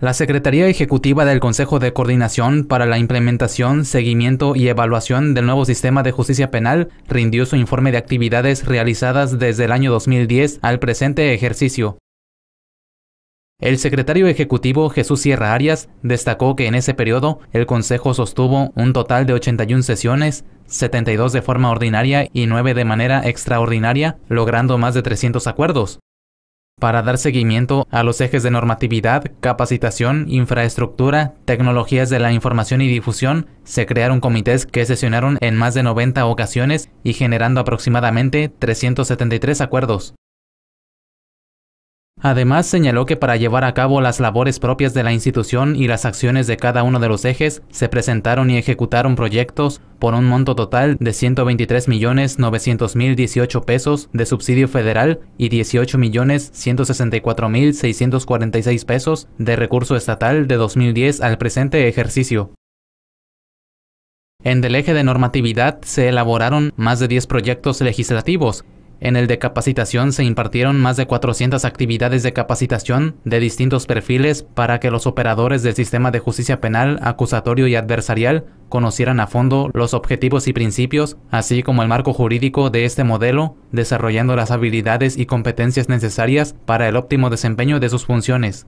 La Secretaría Ejecutiva del Consejo de Coordinación para la Implementación, Seguimiento y Evaluación del Nuevo Sistema de Justicia Penal rindió su informe de actividades realizadas desde el año 2010 al presente ejercicio. El secretario ejecutivo Jesús Sierra Arias destacó que en ese periodo el Consejo sostuvo un total de 81 sesiones, 72 de forma ordinaria y 9 de manera extraordinaria, logrando más de 300 acuerdos para dar seguimiento a los ejes de normatividad, capacitación, infraestructura, tecnologías de la información y difusión, se crearon comités que sesionaron en más de 90 ocasiones y generando aproximadamente 373 acuerdos. Además, señaló que para llevar a cabo las labores propias de la institución y las acciones de cada uno de los ejes, se presentaron y ejecutaron proyectos por un monto total de 123.900.018 pesos de subsidio federal y 18.164.646 pesos de recurso estatal de 2010 al presente ejercicio. En el eje de normatividad se elaboraron más de 10 proyectos legislativos, en el de capacitación se impartieron más de 400 actividades de capacitación de distintos perfiles para que los operadores del sistema de justicia penal, acusatorio y adversarial conocieran a fondo los objetivos y principios, así como el marco jurídico de este modelo, desarrollando las habilidades y competencias necesarias para el óptimo desempeño de sus funciones.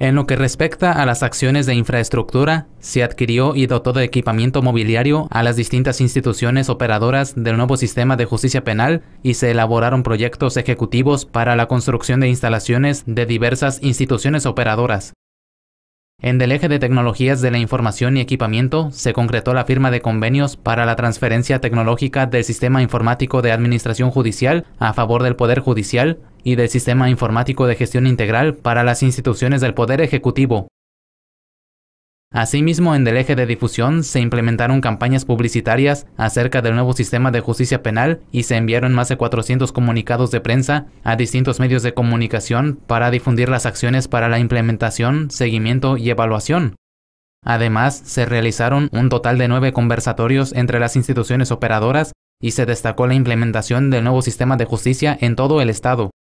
En lo que respecta a las acciones de infraestructura, se adquirió y dotó de equipamiento mobiliario a las distintas instituciones operadoras del nuevo sistema de justicia penal y se elaboraron proyectos ejecutivos para la construcción de instalaciones de diversas instituciones operadoras. En el eje de tecnologías de la información y equipamiento, se concretó la firma de convenios para la transferencia tecnológica del sistema informático de administración judicial a favor del Poder Judicial y del Sistema Informático de Gestión Integral para las instituciones del Poder Ejecutivo. Asimismo, en el eje de difusión se implementaron campañas publicitarias acerca del nuevo sistema de justicia penal y se enviaron más de 400 comunicados de prensa a distintos medios de comunicación para difundir las acciones para la implementación, seguimiento y evaluación. Además, se realizaron un total de nueve conversatorios entre las instituciones operadoras y se destacó la implementación del nuevo sistema de justicia en todo el estado.